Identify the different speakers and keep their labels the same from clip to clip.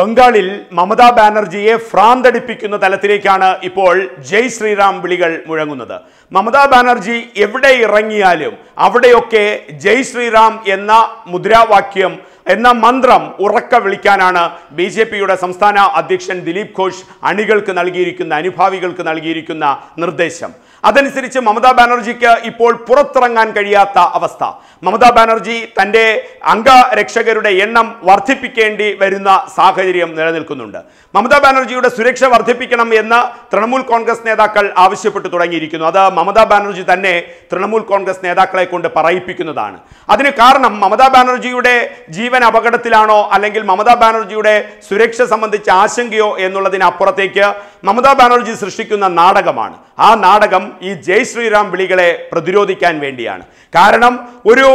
Speaker 1: ബംഗാളിൽ മമതാ ബാനർജിയെ ഫ്രാന്തടിപ്പിക്കുന്ന തലത്തിലേക്കാണ് ഇപ്പോൾ ജയ് ശ്രീറാം വിളികൾ മുഴങ്ങുന്നത് മമതാ ബാനർജി എവിടെ ഇറങ്ങിയാലും അവിടെയൊക്കെ ജയ് ശ്രീറാം എന്ന മുദ്രാവാക്യം എന്ന മന്ത്രം ഉറക്ക വിളിക്കാനാണ് ബി ജെ പിയുടെ സംസ്ഥാന അധ്യക്ഷൻ ദിലീപ് ഘോഷ് അണികൾക്ക് നൽകിയിരിക്കുന്ന അനുഭാവികൾക്ക് നൽകിയിരിക്കുന്ന നിർദ്ദേശം അതനുസരിച്ച് മമതാ ബാനർജിക്ക് ഇപ്പോൾ പുറത്തിറങ്ങാൻ കഴിയാത്ത അവസ്ഥ മമതാ ബാനർജി തൻ്റെ അംഗരക്ഷകരുടെ എണ്ണം വർദ്ധിപ്പിക്കേണ്ടി വരുന്ന സാഹചര്യം നിലനിൽക്കുന്നുണ്ട് മമതാ ബാനർജിയുടെ സുരക്ഷ വർദ്ധിപ്പിക്കണം എന്ന് തൃണമൂൽ കോൺഗ്രസ് നേതാക്കൾ ആവശ്യപ്പെട്ടു തുടങ്ങിയിരിക്കുന്നു അത് മമതാ ബാനർജി തന്നെ തൃണമൂൽ കോൺഗ്രസ് നേതാക്കളെ കൊണ്ട് പറയിപ്പിക്കുന്നതാണ് അതിന് കാരണം മമതാ ബാനർജിയുടെ ജീവൻ അപകടത്തിലാണോ അല്ലെങ്കിൽ മമതാ ബാനർജിയുടെ സുരക്ഷ സംബന്ധിച്ച ആശങ്കയോ എന്നുള്ളതിനപ്പുറത്തേക്ക് മമതാ ബാനർജി സൃഷ്ടിക്കുന്ന നാടകമാണ് ആ നാടകം ഈ ജയ് ശ്രീറാം വിളികളെ പ്രതിരോധിക്കാൻ വേണ്ടിയാണ് കാരണം ഒരു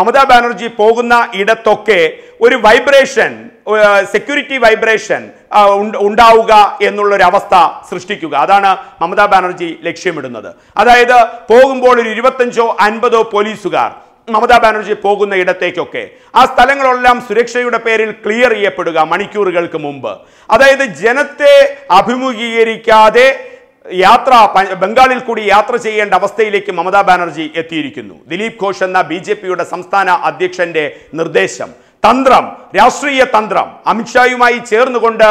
Speaker 1: മമതാ ബാനർജി പോകുന്ന ഇടത്തൊക്കെ ഒരു വൈബ്രേഷൻ സെക്യൂരിറ്റി വൈബ്രേഷൻ ഉണ്ടാവുക എന്നുള്ളൊരവസ്ഥ സൃഷ്ടിക്കുക അതാണ് മമതാ ബാനർജി ലക്ഷ്യമിടുന്നത് അതായത് പോകുമ്പോൾ ഒരു ഇരുപത്തഞ്ചോ അൻപതോ പോലീസുകാർ മമതാ ബാനർജി പോകുന്ന ഇടത്തേക്കൊക്കെ ആ സ്ഥലങ്ങളെല്ലാം സുരക്ഷയുടെ പേരിൽ ക്ലിയർ ചെയ്യപ്പെടുക മണിക്കൂറുകൾക്ക് മുമ്പ് അതായത് ജനത്തെ അഭിമുഖീകരിക്കാതെ യാത്ര ബംഗാളിൽ കൂടി യാത്ര ചെയ്യേണ്ട അവസ്ഥയിലേക്ക് മമതാ ബാനർജി എത്തിയിരിക്കുന്നു ദിലീപ് ഘോഷ് എന്ന ബി സംസ്ഥാന അധ്യക്ഷന്റെ നിർദ്ദേശം തന്ത്രം രാഷ്ട്രീയ തന്ത്രം അമിത്ഷായുമായി ചേർന്നുകൊണ്ട്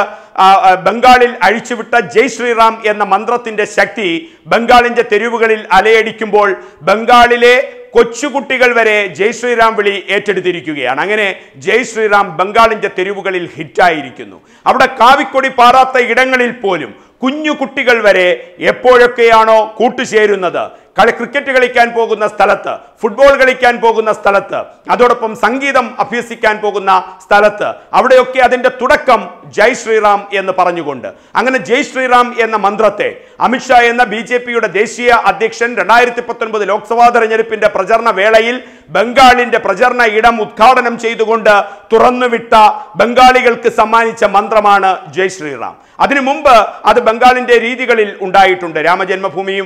Speaker 1: ബംഗാളിൽ അഴിച്ചുവിട്ട ജയ് ശ്രീറാം എന്ന മന്ത്രത്തിന്റെ ശക്തി ബംഗാളിന്റെ തെരുവുകളിൽ അലയടിക്കുമ്പോൾ ബംഗാളിലെ കൊച്ചുകുട്ടികൾ വരെ ജയ് ശ്രീറാം വിളി ഏറ്റെടുത്തിരിക്കുകയാണ് അങ്ങനെ ജയ് ശ്രീറാം ബംഗാളിൻ്റെ തെരുവുകളിൽ ഹിറ്റായിരിക്കുന്നു അവിടെ കാവിക്കൊടി പാറാത്ത ഇടങ്ങളിൽ പോലും കുഞ്ഞു കുട്ടികൾ വരെ എപ്പോഴൊക്കെയാണോ കൂട്ടുചേരുന്നത് കളി ക്രിക്കറ്റ് കളിക്കാൻ പോകുന്ന സ്ഥലത്ത് ഫുട്ബോൾ കളിക്കാൻ പോകുന്ന സ്ഥലത്ത് അതോടൊപ്പം സംഗീതം അഭ്യസിക്കാൻ പോകുന്ന സ്ഥലത്ത് അവിടെയൊക്കെ അതിൻ്റെ തുടക്കം ജയ് ശ്രീറാം എന്ന് പറഞ്ഞുകൊണ്ട് അങ്ങനെ ജയ് ശ്രീറാം എന്ന മന്ത്രത്തെ അമിത്ഷാ എന്ന ബി ജെ പിയുടെ ദേശീയ അധ്യക്ഷൻ രണ്ടായിരത്തി പത്തൊൻപത് ലോക്സഭാ തെരഞ്ഞെടുപ്പിന്റെ പ്രചരണ വേളയിൽ ബംഗാളിന്റെ പ്രചരണ ഇടം ഉദ്ഘാടനം ചെയ്തുകൊണ്ട് തുറന്നുവിട്ട ബംഗാളികൾക്ക് സമ്മാനിച്ച മന്ത്രമാണ് ജയ് ശ്രീറാം അതിനു മുമ്പ് അത് ബംഗാളിന്റെ രീതികളിൽ ഉണ്ടായിട്ടുണ്ട് രാമജന്മഭൂമിയും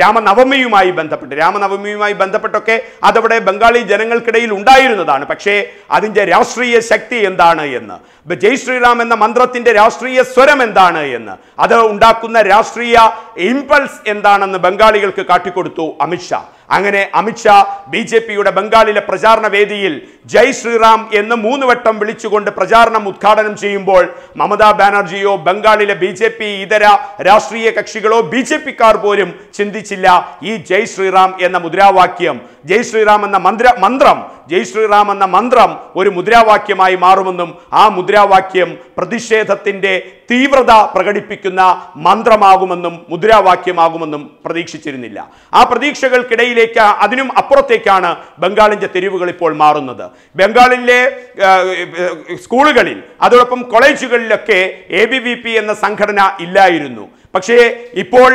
Speaker 1: രാമ രാമനവമിയുമായി ബന്ധപ്പെട്ട് രാമനവമിയുമായി ബന്ധപ്പെട്ടൊക്കെ അതവിടെ ബംഗാളി ജനങ്ങൾക്കിടയിൽ ഉണ്ടായിരുന്നതാണ് പക്ഷേ അതിൻ്റെ രാഷ്ട്രീയ ശക്തി എന്താണ് എന്ന് ജയ് ശ്രീറാം എന്ന മന്ത്രത്തിൻ്റെ രാഷ്ട്രീയ സ്വരം എന്താണ് എന്ന് അത് ഉണ്ടാക്കുന്ന രാഷ്ട്രീയ ഇമ്പൾസ് എന്താണെന്ന് ബംഗാളികൾക്ക് കാട്ടിക്കൊടുത്തു അമിത്ഷാ അങ്ങനെ അമിത്ഷാ ബി ജെ പിയുടെ ബംഗാളിലെ പ്രചാരണ വേദിയിൽ ജയ് ശ്രീറാം എന്ന് മൂന്ന് വട്ടം വിളിച്ചുകൊണ്ട് പ്രചാരണം ഉദ്ഘാടനം ചെയ്യുമ്പോൾ മമതാ ബാനർജിയോ ബംഗാളിലെ ബി ജെ പി ഇതര രാഷ്ട്രീയ കക്ഷികളോ ബി ജെ പിക്കാർ പോലും ചിന്തിച്ചില്ല ഈ ജയ് ശ്രീറാം എന്ന മുദ്രാവാക്യം ജയ് ശ്രീറാം എന്ന മന്ത്ര മന്ത്രം ജയ് ശ്രീറാം എന്ന മന്ത്രം ഒരു മുദ്രാവാക്യമായി മാറുമെന്നും ആ മുദ്രാവാക്യം പ്രതിഷേധത്തിൻ്റെ തീവ്രത പ്രകടിപ്പിക്കുന്ന മന്ത്രമാകുമെന്നും മുദ്രാവാക്യമാകുമെന്നും പ്രതീക്ഷിച്ചിരുന്നില്ല ആ പ്രതീക്ഷകൾക്കിടയിലേക്ക് അതിനും അപ്പുറത്തേക്കാണ് ബംഗാളിൻ്റെ തെരുവുകൾ ഇപ്പോൾ മാറുന്നത് ബംഗാളിലെ സ്കൂളുകളിൽ അതോടൊപ്പം കോളേജുകളിലൊക്കെ എ ബി വി പി എന്ന സംഘടന ഇല്ലായിരുന്നു പക്ഷേ ഇപ്പോൾ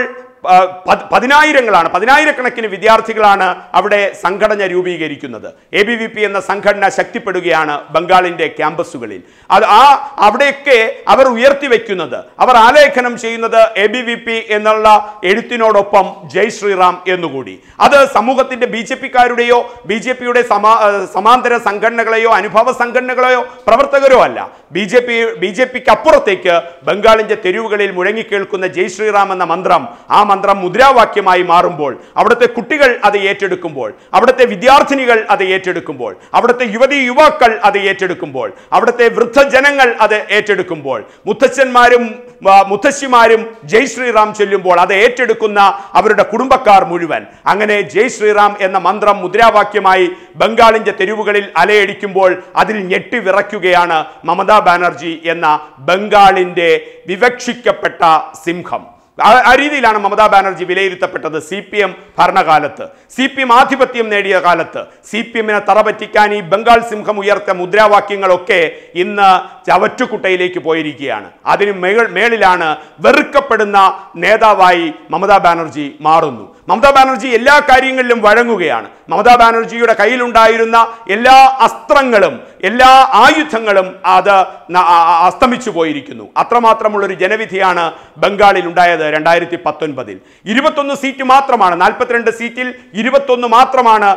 Speaker 1: പതിനായിരങ്ങളാണ് പതിനായിരക്കണക്കിന് വിദ്യാർത്ഥികളാണ് അവിടെ സംഘടന രൂപീകരിക്കുന്നത് എ ബി വി പി എന്ന സംഘടന ശക്തിപ്പെടുകയാണ് ബംഗാളിൻ്റെ ക്യാമ്പസുകളിൽ അത് ആ അവിടെയൊക്കെ അവർ ഉയർത്തി വയ്ക്കുന്നത് അവർ ആലേഖനം ചെയ്യുന്നത് എ ബി വി പി എന്നുള്ള എഴുത്തിനോടൊപ്പം ജയ് ശ്രീറാം എന്നുകൂടി അത് സമൂഹത്തിൻ്റെ ബി ജെ പിക്കാരുടെയോ ബി ജെ പിയുടെ സമാ സമാന്തര സംഘടനകളെയോ അനുഭവ സംഘടനകളെയോ പ്രവർത്തകരോ അല്ല B J P B J പിക്ക് അപ്പുറത്തേക്ക് ബംഗാളിൻ്റെ തെരുവുകളിൽ മുഴങ്ങിക്കേൾക്കുന്ന ജയ് ശ്രീറാം എന്ന മന്ത്രം ആ മന്ത്രം മുദ്രാവാക്യമായി മാറുമ്പോൾ അവിടുത്തെ കുട്ടികൾ അത് ഏറ്റെടുക്കുമ്പോൾ അവിടുത്തെ വിദ്യാർത്ഥിനികൾ അത് ഏറ്റെടുക്കുമ്പോൾ അവിടുത്തെ യുവതി യുവാക്കൾ അത് ഏറ്റെടുക്കുമ്പോൾ അവിടുത്തെ വൃദ്ധജനങ്ങൾ അത് ഏറ്റെടുക്കുമ്പോൾ മുത്തച്ഛന്മാരും മുത്തശ്ശിമാരും ജയ് ശ്രീറാം ചൊല്ലുമ്പോൾ അത് ഏറ്റെടുക്കുന്ന അവരുടെ കുടുംബക്കാർ മുഴുവൻ അങ്ങനെ ജയ് ശ്രീറാം എന്ന മന്ത്രം മുദ്രാവാക്യമായി ബംഗാളിൻ്റെ തെരുവുകളിൽ അലയടിക്കുമ്പോൾ അതിൽ ഞെട്ടി വിറയ്ക്കുകയാണ് മമതാ ബാനർജി എന്ന ബംഗാളിൻ്റെ വിവക്ഷിക്കപ്പെട്ട സിംഹം ആ രീതിയിലാണ് മമതാ ബാനർജി വിലയിരുത്തപ്പെട്ടത് സി പി എം ഭരണകാലത്ത് സി പി എം ആധിപത്യം നേടിയ കാലത്ത് സി പി എമ്മിനെ തറപറ്റിക്കാൻ ഈ ബംഗാൾ സിംഹം ഉയർത്ത മുദ്രാവാക്യങ്ങളൊക്കെ ഇന്ന് ചവറ്റുകുട്ടയിലേക്ക് പോയിരിക്കുകയാണ് അതിന് മേളിലാണ് വെറുക്കപ്പെടുന്ന നേതാവായി മമതാ ബാനർജി മാറുന്നു മമതാ ബാനർജി എല്ലാ കാര്യങ്ങളിലും വഴങ്ങുകയാണ് മമതാ ബാനർജിയുടെ കയ്യിലുണ്ടായിരുന്ന എല്ലാ അസ്ത്രങ്ങളും എല്ലാ ആയുധങ്ങളും അത് അസ്തമിച്ചു പോയിരിക്കുന്നു അത്രമാത്രമുള്ളൊരു ജനവിധിയാണ് ബംഗാളിൽ ഉണ്ടായത് രണ്ടായിരത്തി പത്തൊൻപതിൽ ഇരുപത്തൊന്ന് സീറ്റ് മാത്രമാണ് നാൽപ്പത്തിരണ്ട് സീറ്റിൽ ഇരുപത്തൊന്ന് മാത്രമാണ്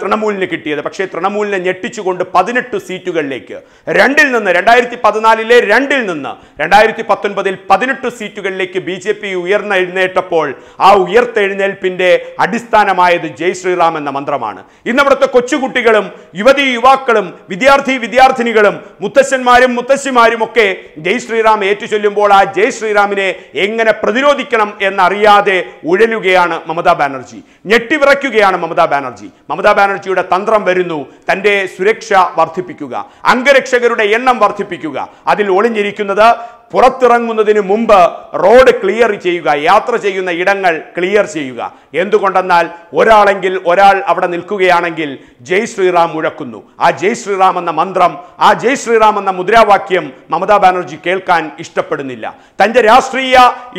Speaker 1: തൃണമൂലിന് കിട്ടിയത് പക്ഷേ തൃണമൂലിനെ ഞെട്ടിച്ചുകൊണ്ട് പതിനെട്ട് സീറ്റുകളിലേക്ക് രണ്ടിൽ നിന്ന് രണ്ടായിരത്തി പതിനാലിലെ രണ്ടിൽ നിന്ന് രണ്ടായിരത്തി പത്തൊൻപതിൽ പതിനെട്ട് സീറ്റുകളിലേക്ക് ബി ജെ പി ഉയർന്നെഴുന്നേറ്റപ്പോൾ ആ ഉയർത്തെഴുന്നേൽപ്പിൻ്റെ അടിസ്ഥാനമായത് ജയ് ശ്രീറാം എന്ന മന്ത്രമാണ് ഇന്നവിടുത്തെ കൊച്ചുകുട്ടികളും യുവതി യുവാക്കളും വിദ്യാർത്ഥി വിദ്യാർത്ഥിനികളും മുത്തശ്ശന്മാരും മുത്തശ്ശിമാരും ഒക്കെ ജയ് ശ്രീറാം ഏറ്റുചൊല്ലുമ്പോൾ ആ ജയ് ശ്രീറാമിനെ എങ്ങനെ പ്രതിരോധിക്കും പ്രതിരോധിക്കണം എന്നറിയാതെ ഉഴലുകയാണ് മമതാ ബാനർജി ഞെട്ടിവിറയ്ക്കുകയാണ് മമതാ ബാനർജി മമതാ ബാനർജിയുടെ തന്ത്രം വരുന്നു തൻ്റെ സുരക്ഷ വർദ്ധിപ്പിക്കുക അംഗരക്ഷകരുടെ എണ്ണം വർദ്ധിപ്പിക്കുക അതിൽ ഒളിഞ്ഞിരിക്കുന്നത് പുറത്തിറങ്ങുന്നതിന് മുമ്പ് റോഡ് ക്ലിയർ ചെയ്യുക യാത്ര ചെയ്യുന്ന ഇടങ്ങൾ ക്ലിയർ ചെയ്യുക എന്തുകൊണ്ടെന്നാൽ ഒരാളെങ്കിൽ ഒരാൾ അവിടെ നിൽക്കുകയാണെങ്കിൽ ജയ് ശ്രീറാം മുഴക്കുന്നു ആ ജയ് ശ്രീറാം എന്ന മന്ത്രം ആ ജയ് ശ്രീറാം എന്ന മുദ്രാവാക്യം മമതാ ബാനർജി കേൾക്കാൻ ഇഷ്ടപ്പെടുന്നില്ല തൻ്റെ രാഷ്ട്രീയ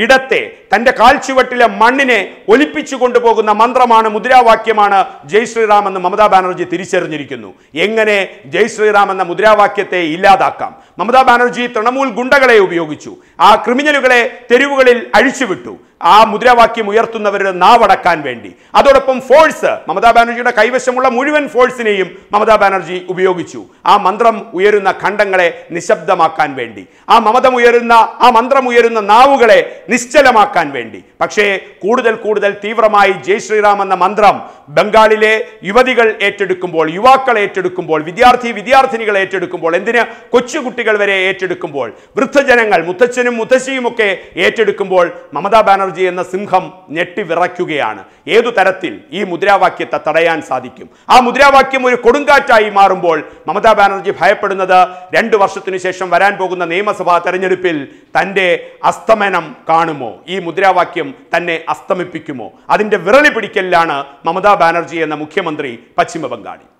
Speaker 1: ഇടത്തെ തൻ്റെ കാൽച്ചുവട്ടിലെ മണ്ണിനെ ഒലിപ്പിച്ചു കൊണ്ടുപോകുന്ന മന്ത്രമാണ് മുദ്രാവാക്യമാണ് ജയ് ശ്രീറാം എന്ന് മമതാ ബാനർജി തിരിച്ചറിഞ്ഞിരിക്കുന്നു എങ്ങനെ ജയ് ശ്രീറാം എന്ന മുദ്രാവാക്യത്തെ ഇല്ലാതാക്കാം മമതാ ബാനർജി തൃണമൂൽ ഗുണ്ടകളെ ഉപയോഗിക്കും ഉപയോഗിച്ചു ആ ക്രിമിനലുകളെ തെരുവുകളിൽ അഴിച്ചുവിട്ടു ആ മുദ്രാവാക്യം ഉയർത്തുന്നവരുടെ നാവടക്കാൻ വേണ്ടി അതോടൊപ്പം ഫോഴ്സ് മമതാ ബാനർജിയുടെ കൈവശമുള്ള മുഴുവൻ ഫോഴ്സിനെയും മമതാ ബാനർജി ഉപയോഗിച്ചു ആ മന്ത്രം ഉയരുന്ന ഖണ്ഡങ്ങളെ നിശബ്ദമാക്കാൻ വേണ്ടി ആ മമതം ഉയരുന്ന ആ മന്ത്രം ഉയരുന്ന നാവുകളെ നിശ്ചലമാക്കാൻ വേണ്ടി പക്ഷേ കൂടുതൽ കൂടുതൽ തീവ്രമായി ജയ് ശ്രീറാം എന്ന മന്ത്രം ബംഗാളിലെ യുവതികൾ ഏറ്റെടുക്കുമ്പോൾ യുവാക്കൾ ഏറ്റെടുക്കുമ്പോൾ വിദ്യാർത്ഥി വിദ്യാർത്ഥിനികൾ ഏറ്റെടുക്കുമ്പോൾ എന്തിന് കൊച്ചുകുട്ടികൾ വരെ ഏറ്റെടുക്കുമ്പോൾ വൃദ്ധജനങ്ങൾ മുത്തച്ഛനും മുത്തശ്ശിയുമൊക്കെ ഒക്കെ ഏറ്റെടുക്കുമ്പോൾ മമതാ ബാനർജി ബാനർജി എന്ന സിംഹം ഞെട്ടിവിറയ്ക്കുകയാണ് ഏതു തരത്തിൽ ഈ മുദ്രാവാക്യത്തെ തടയാൻ സാധിക്കും ആ മുദ്രാവാക്യം ഒരു കൊടുങ്കാറ്റായി മാറുമ്പോൾ മമതാ ബാനർജി ഭയപ്പെടുന്നത് രണ്ട് വർഷത്തിനു ശേഷം വരാൻ പോകുന്ന നിയമസഭാ തെരഞ്ഞെടുപ്പിൽ തൻ്റെ അസ്തമനം കാണുമോ ഈ മുദ്രാവാക്യം തന്നെ അസ്തമിപ്പിക്കുമോ അതിൻ്റെ വിറളി പിടിക്കലിലാണ് മമതാ ബാനർജി എന്ന മുഖ്യമന്ത്രി പശ്ചിമബംഗാളി